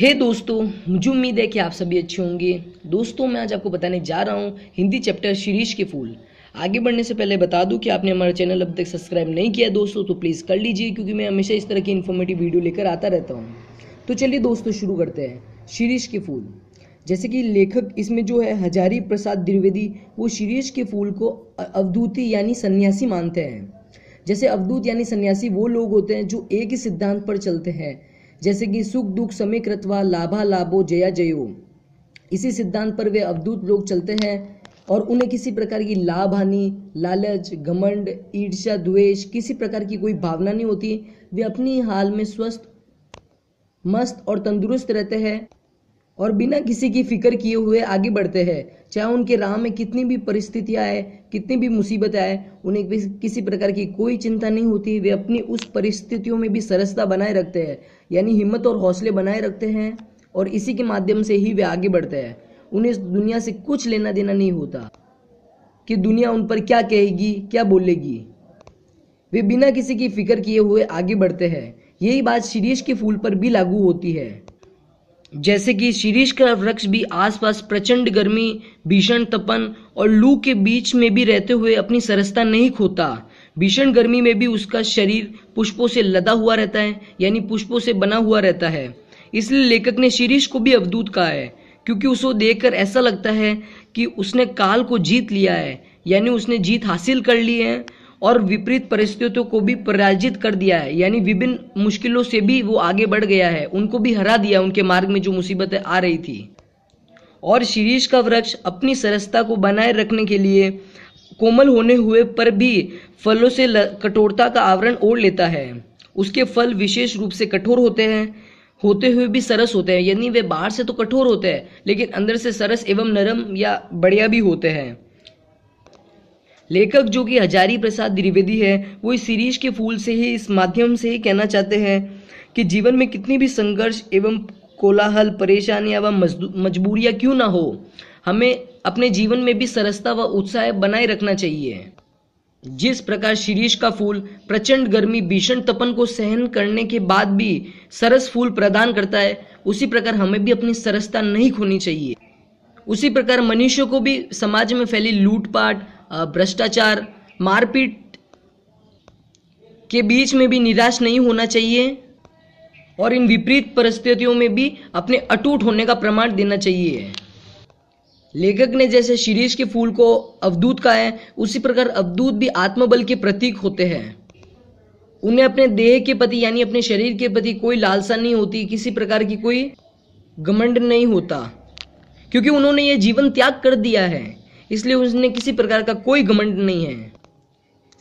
हे hey दोस्तों मुझे उम्मीद है कि आप सभी अच्छे होंगे दोस्तों मैं आज आपको बताने जा रहा हूँ हिंदी चैप्टर शीरीष के फूल आगे बढ़ने से पहले बता दूं कि आपने हमारा चैनल अब तक सब्सक्राइब नहीं किया दोस्तों तो प्लीज़ कर लीजिए क्योंकि मैं हमेशा इस तरह की इन्फॉर्मेटिव वीडियो लेकर आता रहता हूँ तो चलिए दोस्तों शुरू करते हैं शीरीष के फूल जैसे कि लेखक इसमें जो है हजारी प्रसाद द्विवेदी वो शीरीष के फूल को अवधूती यानी सन्यासी मानते हैं जैसे अवधूत यानी सन्यासी वो लोग होते हैं जो एक ही सिद्धांत पर चलते हैं जैसे कि सुख दुख कृतवा लाभा लाभो जया जयो इसी सिद्धांत पर वे अवधूत लोग चलते हैं और उन्हें किसी प्रकार की लाभ हानि लालच घमंड ईर्ष्या द्वेष किसी प्रकार की कोई भावना नहीं होती वे अपनी हाल में स्वस्थ मस्त और तंदुरुस्त रहते हैं और बिना किसी की फिक्र किए हुए आगे बढ़ते हैं चाहे उनके राह में कितनी भी परिस्थितियाँ आए कितनी भी मुसीबत आए उन्हें किसी प्रकार की कोई चिंता नहीं होती वे अपनी उस परिस्थितियों में भी सरसता बनाए रखते हैं यानी हिम्मत और हौसले बनाए रखते हैं और इसी के माध्यम से ही वे आगे बढ़ते हैं उन्हें दुनिया से कुछ लेना देना नहीं होता कि दुनिया उन पर क्या कहेगी क्या बोलेगी वे बिना किसी की फिक्र किए हुए आगे बढ़ते हैं यही बात शिरीष के फूल पर भी लागू होती है जैसे कि शीरीष का वृक्ष भी आसपास प्रचंड गर्मी भीषण तपन और लू के बीच में भी रहते हुए अपनी सरसता नहीं खोता भीषण गर्मी में भी उसका शरीर पुष्पों से लदा हुआ रहता है यानी पुष्पों से बना हुआ रहता है इसलिए लेखक ने शीरीष को भी अवधूत कहा है क्योंकि उसको देखकर ऐसा लगता है कि उसने काल को जीत लिया है यानी उसने जीत हासिल कर ली है और विपरीत परिस्थितियों को भी पराजित कर दिया है यानी विभिन्न मुश्किलों से भी वो आगे बढ़ गया है उनको भी हरा दिया उनके मार्ग में जो मुसीबतें आ रही थी और शीरीष का वृक्ष अपनी सरसता को बनाए रखने के लिए कोमल होने हुए पर भी फलों से कठोरता का आवरण ओढ़ लेता है उसके फल विशेष रूप से कठोर होते हैं होते हुए भी सरस होते हैं यानी वे बाहर से तो कठोर होते हैं लेकिन अंदर से सरस एवं नरम या बढ़िया भी होते हैं लेखक जो कि हजारी प्रसाद द्विवेदी है वो इस सीरीज के फूल से ही इस माध्यम से ही कहना चाहते हैं कि जीवन में कितनी भी संघर्ष एवं कोलाहल परेशानी व मजबूरियाँ क्यों ना हो हमें अपने जीवन में भी सरसता व उत्साह बनाए रखना चाहिए जिस प्रकार शीरीष का फूल प्रचंड गर्मी भीषण तपन को सहन करने के बाद भी सरस फूल प्रदान करता है उसी प्रकार हमें भी अपनी सरसता नहीं खोनी चाहिए उसी प्रकार मनुष्यों को भी समाज में फैली लूटपाट भ्रष्टाचार मारपीट के बीच में भी निराश नहीं होना चाहिए और इन विपरीत परिस्थितियों में भी अपने अटूट होने का प्रमाण देना चाहिए लेखक ने जैसे शीरीष के फूल को अवधूत कहा है उसी प्रकार अवधूत भी आत्मबल के प्रतीक होते हैं उन्हें अपने देह के प्रति यानी अपने शरीर के प्रति कोई लालसा नहीं होती किसी प्रकार की कोई घमंड नहीं होता क्योंकि उन्होंने ये जीवन त्याग कर दिया है इसलिए उसने किसी प्रकार का कोई घमंड नहीं है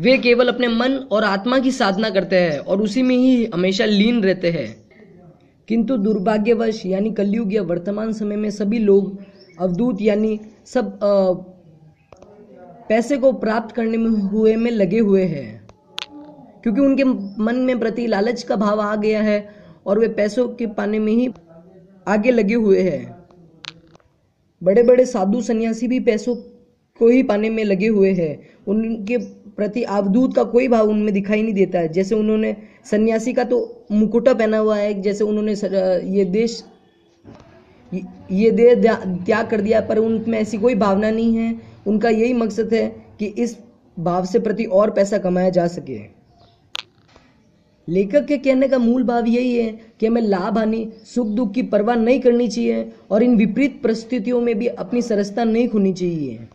वे केवल अपने मन और आत्मा की साधना करते हैं और उसी में ही हमेशा लीन रहते हैं किंतु दुर्भाग्यवश यानी कलयुग या वर्तमान समय में सभी लोग अवधूत यानी सब आ, पैसे को प्राप्त करने में हुए में लगे हुए हैं क्योंकि उनके मन में प्रति लालच का भाव आ गया है और वे पैसों के पाने में ही आगे लगे हुए हैं बड़े बड़े साधु सन्यासी भी पैसों को ही पाने में लगे हुए हैं उनके प्रति आवदूत का कोई भाव उनमें दिखाई नहीं देता है जैसे उन्होंने सन्यासी का तो मुकुटा पहना हुआ है जैसे उन्होंने ये देश ये देह त्याग कर दिया पर उनमें ऐसी कोई भावना नहीं है उनका यही मकसद है कि इस भाव से प्रति और पैसा कमाया जा सके लेखक के कहने का मूल भाव यही है कि हमें लाभ हानि सुख दुख की परवाह नहीं करनी चाहिए और इन विपरीत परिस्थितियों में भी अपनी सरसता नहीं खोनी चाहिए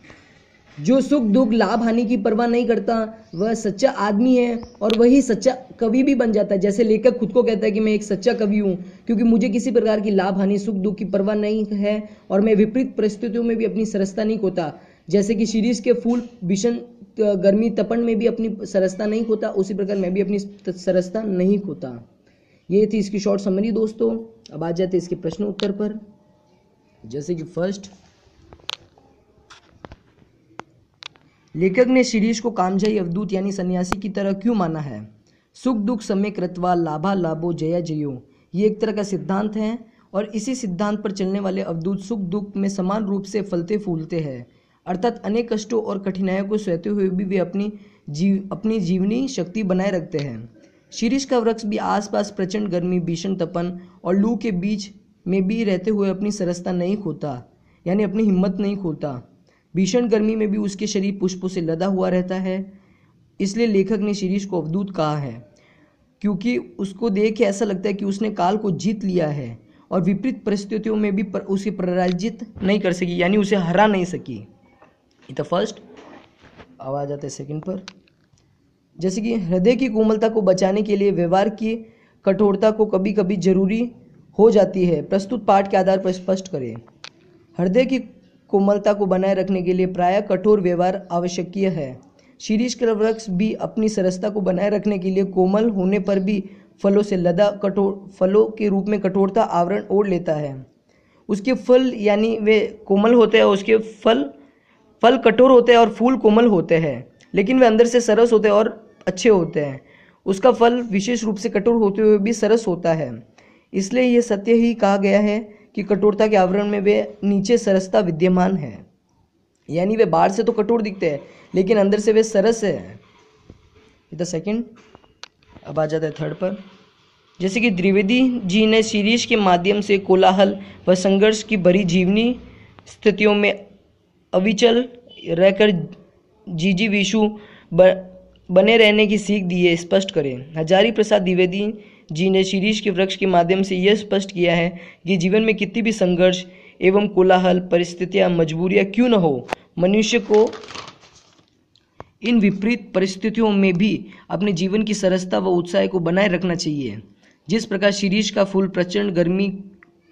जो सुख दुख लाभ हानि की परवाह नहीं करता वह सच्चा आदमी है और वही सच्चा कवि भी बन जाता है जैसे लेखक खुद को कहता है कि मैं एक सच्चा कवि हूँ क्योंकि मुझे किसी प्रकार की लाभ हानि सुख दुख की परवाह नहीं है और मैं विपरीत परिस्थितियों में भी अपनी सरसता नहीं खोता जैसे कि शीरीज के फूल भीषण गर्मी तपन में भी अपनी सरसता नहीं खोता उसी प्रकार मैं भी अपनी सरसता नहीं खोता ये थी इसकी शॉर्ट समरी दोस्तों अब आ जाते इसके प्रश्न उत्तर पर जैसे कि फर्स्ट लेखक ने शिरीष को कामजयी अवधूत यानी सन्यासी की तरह क्यों माना है सुख दुख समय कृतवा लाभा लाभो जया जयो ये एक तरह का सिद्धांत है और इसी सिद्धांत पर चलने वाले अवधूत सुख दुख में समान रूप से फलते फूलते हैं अर्थात अनेक कष्टों और कठिनाइयों को सहते हुए भी वे अपनी जीव अपनी जीवनी शक्ति बनाए रखते हैं शीरीष का वृक्ष भी आसपास प्रचंड गर्मी भीषण तपन और लू के बीच में भी रहते हुए अपनी सरसता नहीं खोता यानी अपनी हिम्मत नहीं खोता भीषण गर्मी में भी उसके शरीर पुष्पों से लदा हुआ रहता है इसलिए लेखक ने शिरीष को अवधूत कहा है क्योंकि उसको देख के ऐसा लगता है कि उसने काल को जीत लिया है और विपरीत परिस्थितियों में भी पर, उसे पराजित नहीं कर सकी यानी उसे हरा नहीं सकी द फर्स्ट आवाज़ आते सेकंड पर जैसे कि हृदय की कोमलता को बचाने के लिए व्यवहार की कठोरता को कभी कभी जरूरी हो जाती है प्रस्तुत पाठ के आधार पर स्पष्ट करें हृदय की कोमलता को बनाए रखने के लिए प्राय कठोर व्यवहार आवश्यक है शीरीष का वृक्ष भी अपनी सरसता को बनाए रखने के लिए कोमल होने पर भी फलों से लदा कठोर फलों के रूप में कठोरता आवरण ओढ़ लेता है उसके फल यानी वे कोमल होते हैं उसके फल फल कठोर होते हैं और फूल कोमल होते हैं लेकिन वे अंदर से सरस होते हैं और अच्छे होते हैं उसका फल विशेष रूप से कठोर होते हुए भी सरस होता है इसलिए यह सत्य ही कहा गया है कि कठोरता के आवरण में वे नीचे सरसता विद्यमान है यानी वे बाहर से तो कठोर दिखते हैं लेकिन अंदर से वे सरस है द सेकंड अब आ जाता है थर्ड पर जैसे कि द्विवेदी जी ने सीरीज के माध्यम से कोलाहल व संघर्ष की भरी जीवनी स्थितियों में अविचल रहकर जी जी विशु बने रहने की सीख दी है स्पष्ट करें हजारी प्रसाद द्विवेदी जी ने शीरीष के वृक्ष के माध्यम से यह स्पष्ट किया है कि जीवन में कितनी भी संघर्ष एवं कोलाहल परिस्थितियां मजबूरियां क्यों न हो मनुष्य को इन विपरीत परिस्थितियों में भी अपने जीवन की सरसता व उत्साह को बनाए रखना चाहिए जिस प्रकार शीरीष का फूल प्रचंड गर्मी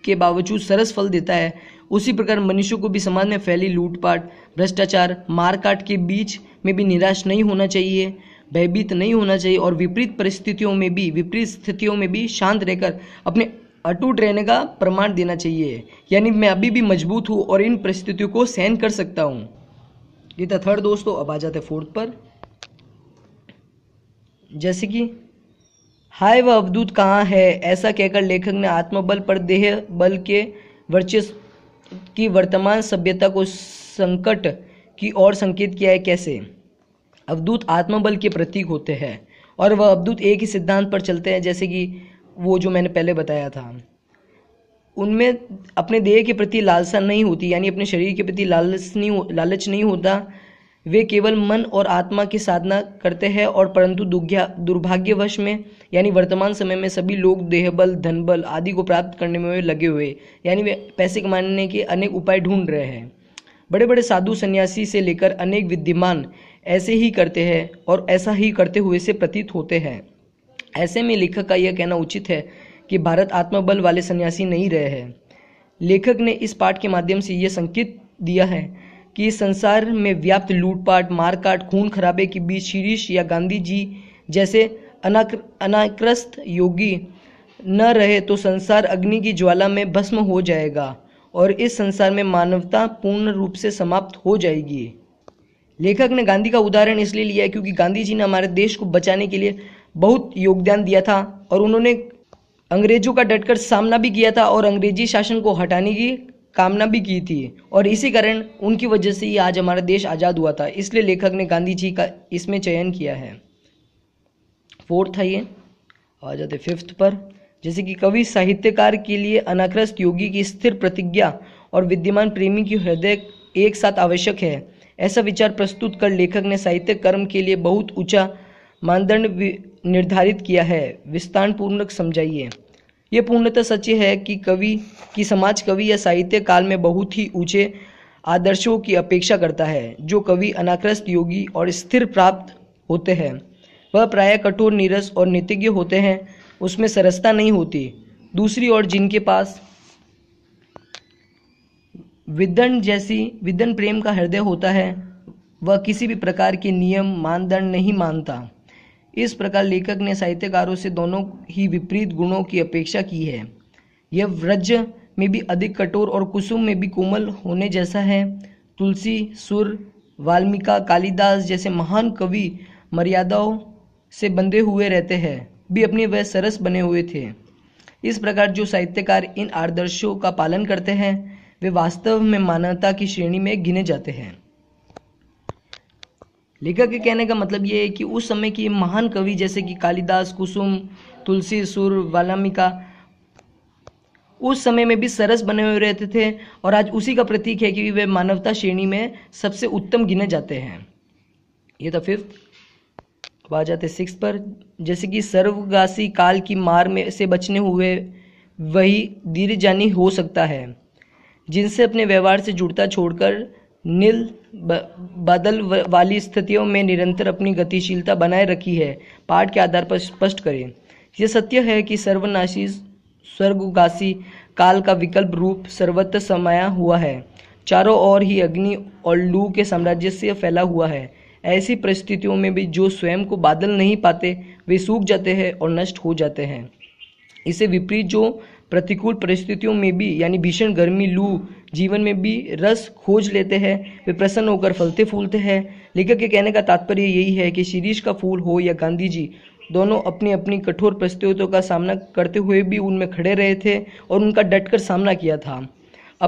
के बावजूद सरस फल देता है उसी प्रकार मनुष्यों को भी समाज में फैली लूटपाट भ्रष्टाचार मारकाट के बीच में भी निराश नहीं होना चाहिए भयभीत नहीं होना चाहिए और विपरीत परिस्थितियों में भी विपरीत स्थितियों में भी शांत रहकर अपने अटूट रहने का प्रमाण देना चाहिए यानी मैं अभी भी मजबूत हूँ और इन परिस्थितियों को सहन कर सकता हूँ ये था थर्ड दोस्तों अब आ जाते फोर्थ पर जैसे कि हाय वह अवधूत कहाँ है ऐसा कहकर लेखक ने आत्मबल पर देह बल के वर्चस्व की वर्तमान सभ्यता को संकट की ओर संकेत किया है कैसे अवधूत आत्मबल के प्रतीक होते हैं और वह अवधूत एक ही सिद्धांत पर चलते हैं जैसे कि वो जो मैंने पहले बताया था उनमें अपने देह के प्रति लालसा नहीं होती यानी अपने शरीर के प्रति लालच नहीं लालच नहीं होता वे केवल मन और आत्मा की साधना करते हैं और परंतु दुर्भाग्यवश में यानी वर्तमान समय में सभी लोग देहबल धनबल आदि को प्राप्त करने में लगे हुए यानी वे पैसे कमाने के अनेक उपाय ढूंढ रहे हैं बड़े बड़े साधु सन्यासी से लेकर अनेक विद्यमान ऐसे ही करते हैं और ऐसा ही करते हुए से प्रतीत होते हैं ऐसे में लेखक का यह कहना उचित है कि भारत आत्मबल वाले सन्यासी नहीं रहे हैं लेखक ने इस पाठ के माध्यम से यह संकेत दिया है कि संसार में व्याप्त लूटपाट मारकाट खून खराबे के बीच शीरीष या गांधी जी जैसे अनाक्र, अनाक्रस्त योगी न रहे तो संसार अग्नि की ज्वाला में भस्म हो जाएगा और इस संसार में मानवता पूर्ण रूप से समाप्त हो जाएगी लेखक ने गांधी का उदाहरण इसलिए लिया है क्योंकि गांधी जी ने हमारे देश को बचाने के लिए बहुत योगदान दिया था और उन्होंने अंग्रेजों का डटकर सामना भी किया था और अंग्रेजी शासन को हटाने की कामना भी की थी और इसी कारण उनकी वजह से ही आज हमारा देश आज़ाद हुआ था इसलिए लेखक ने गांधी जी का इसमें चयन किया है फोर्थ था ये आ जाते फिफ्थ पर जैसे कि कवि साहित्यकार के लिए अनाक्रस्त योगी की स्थिर प्रतिज्ञा और विद्यमान प्रेमी की हृदय एक साथ आवश्यक है ऐसा विचार प्रस्तुत कर लेखक ने साहित्य कर्म के लिए बहुत ऊंचा मानदंड निर्धारित किया है विस्तार पूर्वक समझाइए यह पूर्णतः सच है कि कवि की समाज कवि या साहित्य काल में बहुत ही ऊंचे आदर्शों की अपेक्षा करता है जो कवि अनाक्रस्त योगी और स्थिर प्राप्त होते हैं वह प्राय कठोर नीरस और नीतिज्ञ होते हैं उसमें सरसता नहीं होती दूसरी ओर जिनके पास विदन जैसी विदन प्रेम का हृदय होता है वह किसी भी प्रकार के नियम मानदंड नहीं मानता इस प्रकार लेखक ने साहित्यकारों से दोनों ही विपरीत गुणों की अपेक्षा की है यह व्रज में भी अधिक कठोर और कुसुम में भी कोमल होने जैसा है तुलसी सुर वाल्मीका कालिदास जैसे महान कवि मर्यादाओं से बंधे हुए रहते हैं भी अपने वह सरस बने हुए थे इस प्रकार जो साहित्यकार इन आदर्शों का पालन करते हैं वे वास्तव में मानवता की श्रेणी में गिने जाते हैं लेखक के कहने का मतलब ये है कि उस समय की महान कवि जैसे कि कालिदास कुसुम तुलसी सुर वाल्मीका उस समय में भी सरस बने हुए रहते थे और आज उसी का प्रतीक है कि वे मानवता श्रेणी में सबसे उत्तम गिने जाते हैं ये था तो फिफ्थ अब आ जाते सिक्स पर जैसे कि सर्वगासी काल की मार में से बचने हुए वही दीर्घ जानी हो सकता है जिनसे अपने व्यवहार से जुड़ता छोड़कर नील बदल वाली स्थितियों में निरंतर अपनी गतिशीलता बनाए रखी है पाठ के आधार पर स्पष्ट करें यह सत्य है कि सर्वनाशी स्वर्गुगासी काल का विकल्प रूप सर्वत्र समाया हुआ है चारों ओर ही अग्नि और लू के साम्राज्य से फैला हुआ है ऐसी परिस्थितियों में भी जो स्वयं को बादल नहीं पाते वे सूख जाते हैं और नष्ट हो जाते हैं इसे विपरीत जो प्रतिकूल परिस्थितियों में भी यानी भीषण गर्मी लू जीवन में भी रस खोज लेते हैं वे प्रसन्न होकर फलते फूलते हैं लेखक के कहने का तात्पर्य यही है कि शीरीष का फूल हो या गांधी जी दोनों अपनी अपनी कठोर परिस्थितियों का सामना करते हुए भी उनमें खड़े रहे थे और उनका डटकर सामना किया था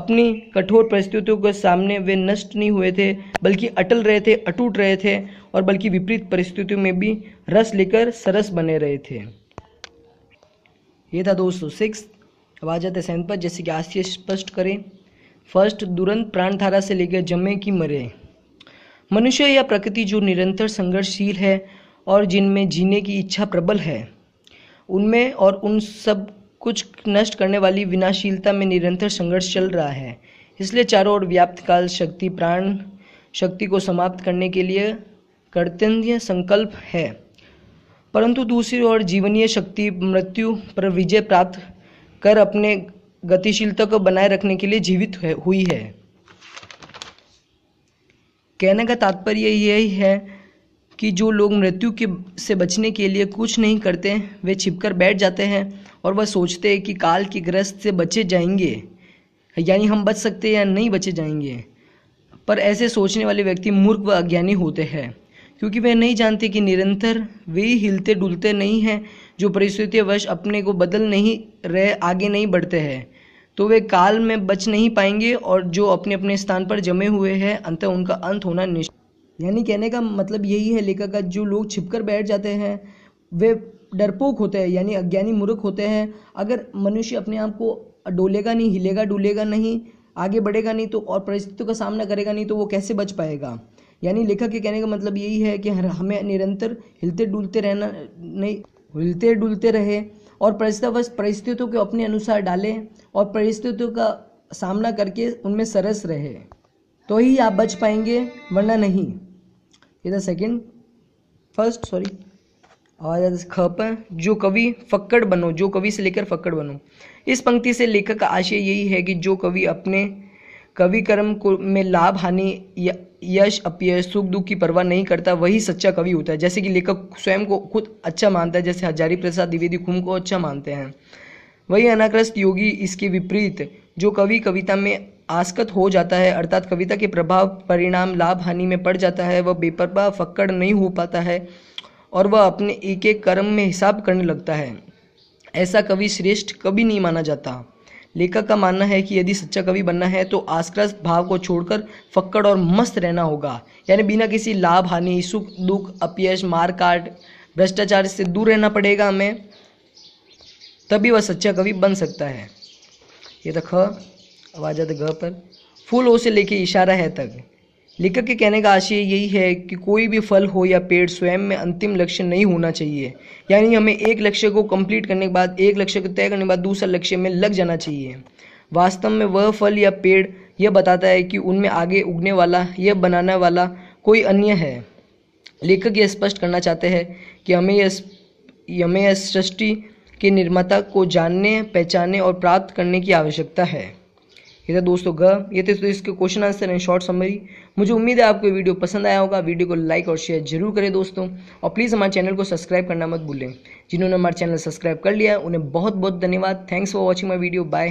अपनी कठोर परिस्थितियों के सामने वे नष्ट नहीं हुए थे बल्कि अटल रहे थे अटूट रहे थे और बल्कि विपरीत परिस्थितियों में भी रस लेकर सरस बने रहे थे ये था दोस्तों सिक्स अब आ जाते सेवन पर जैसे कि आशय स्पष्ट करें फर्स्ट दुरंत प्राणधारा से लेकर जमे की मरे मनुष्य या प्रकृति जो निरंतर संघर्षशील है और जिनमें जीने की इच्छा प्रबल है उनमें और उन सब कुछ नष्ट करने वाली विनाशीलता में निरंतर संघर्ष चल रहा है इसलिए चारों ओर व्याप्त काल शक्ति प्राण शक्ति को समाप्त करने के लिए कर्तव्य संकल्प है परंतु दूसरी ओर जीवनीय शक्ति मृत्यु पर विजय प्राप्त कर अपने गतिशीलता को बनाए रखने के लिए जीवित हुई है कहने का तात्पर्य यही है कि जो लोग मृत्यु के से बचने के लिए कुछ नहीं करते वे छिपकर बैठ जाते हैं और वह सोचते हैं कि काल की ग्रस्त से बचे जाएंगे यानी हम बच सकते या नहीं बचे जाएंगे पर ऐसे सोचने वाले व्यक्ति मूर्ख व अज्ञानी होते हैं क्योंकि वे नहीं जानते कि निरंतर वे हिलते डुलते नहीं हैं जो परिस्थितिवश अपने को बदल नहीं रहे आगे नहीं बढ़ते हैं तो वे काल में बच नहीं पाएंगे और जो अपने अपने स्थान पर जमे हुए हैं अंत उनका अंत होना निश्चित यानी कहने का मतलब यही है लेखक का जो लोग छिपकर बैठ जाते हैं वे डरपोक होते हैं यानी अज्ञानी मूर्ख होते हैं अगर मनुष्य अपने आप को डोलेगा नहीं हिलेगा डुलेगा नहीं आगे बढ़ेगा नहीं तो और परिस्थितियों का सामना करेगा नहीं तो वो कैसे बच पाएगा यानी लेखक के कहने का मतलब यही है कि हमें निरंतर हिलते डुलते रहना नहीं हिलते डुलते रहे और परिस्थितिवश परिस्थितियों को अपने अनुसार डालें और परिस्थितियों का सामना करके उनमें सरस रहे तो ही आप बच पाएंगे वरना नहीं इधर सेकंड फर्स्ट सॉरी आवाज ख जो कवि फक्कड़ बनो जो कवि से लेकर फक्कड़ बनो इस पंक्ति से लेखक का आशय यही है कि जो कवि अपने कवि कर्म को में लाभ हानि यश अपयश सुख दुख की परवाह नहीं करता वही सच्चा कवि होता है जैसे कि लेखक स्वयं को खुद अच्छा मानता है जैसे हजारी प्रसाद द्विवेदी खुम को अच्छा मानते हैं वही अनाग्रस्त योगी इसके विपरीत जो कवि कविता में आस्कत हो जाता है अर्थात कविता के प्रभाव परिणाम लाभ हानि में पड़ जाता है वह बेपरवा फक्कड़ नहीं हो पाता है और वह अपने एक एक कर्म में हिसाब करने लगता है ऐसा कवि श्रेष्ठ कभी नहीं माना जाता लेखक का मानना है कि यदि सच्चा कवि बनना है तो आसक्रस भाव को छोड़कर फक्कड़ और मस्त रहना होगा यानी बिना किसी लाभ हानि सुख दुख अपयश मार काट भ्रष्टाचार से दूर रहना पड़ेगा हमें तभी वह सच्चा कवि बन सकता है ये तो ख आवाज़ घ पर फूल ओ से लेके इशारा है तक लेखक के कहने का आशय यही है कि कोई भी फल हो या पेड़ स्वयं में अंतिम लक्ष्य नहीं होना चाहिए यानी हमें एक लक्ष्य को कंप्लीट करने के बाद एक लक्ष्य को तय करने के बाद दूसरा लक्ष्य में लग जाना चाहिए वास्तव में वह फल या पेड़ यह बताता है कि उनमें आगे उगने वाला यह बनाने वाला कोई अन्य है लेखक यह स्पष्ट करना चाहते हैं कि हमें यह हमें यह सृष्टि के निर्माता को जानने पहचानने और प्राप्त करने की आवश्यकता है ये था दोस्तों ग ये थे तो इसके क्वेश्चन आंसर हैं शॉर्ट समरी मुझे उम्मीद है आपको वीडियो पसंद आया होगा वीडियो को लाइक और शेयर जरूर करें दोस्तों और प्लीज़ हमारे चैनल को सब्सक्राइब करना मत भूलें जिन्होंने हमारे चैनल सब्सक्राइब कर लिया उन्हें बहुत बहुत धन्यवाद thanks for watching my video bye